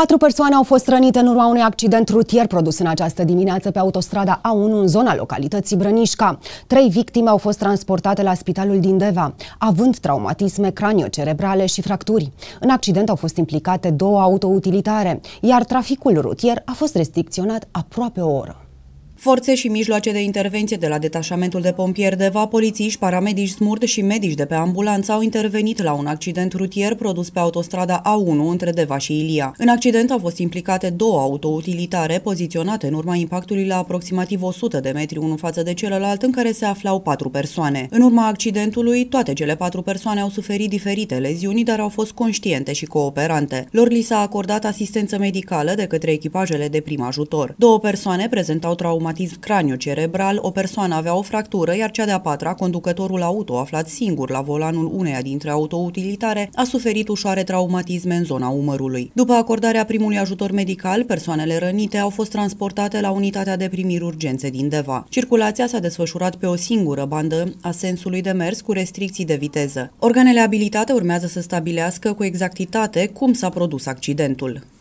Patru persoane au fost rănite în urma unui accident rutier produs în această dimineață pe autostrada A1 în zona localității Brănișca. Trei victime au fost transportate la spitalul din Deva, având traumatisme craniocerebrale și fracturi. În accident au fost implicate două autoutilitare, iar traficul rutier a fost restricționat aproape o oră. Forțe și mijloace de intervenție de la detașamentul de pompieri de va, polițiști, paramedici smurt și medici de pe ambulanță au intervenit la un accident rutier produs pe autostrada A1 între Deva și Ilia. În accident au fost implicate două autoutilitare poziționate în urma impactului la aproximativ 100 de metri unul față de celălalt în care se aflau patru persoane. În urma accidentului, toate cele patru persoane au suferit diferite leziuni, dar au fost conștiente și cooperante. Lor li s-a acordat asistență medicală de către echipajele de prim ajutor. Două persoane prezentau trauma traumatism craniocerebral, o persoană avea o fractură, iar cea de-a patra, conducătorul auto aflat singur la volanul uneia dintre autoutilitare, a suferit ușoare traumatisme în zona umărului. După acordarea primului ajutor medical, persoanele rănite au fost transportate la unitatea de primiri urgențe din Deva. Circulația s-a desfășurat pe o singură bandă a sensului de mers cu restricții de viteză. Organele abilitate urmează să stabilească cu exactitate cum s-a produs accidentul.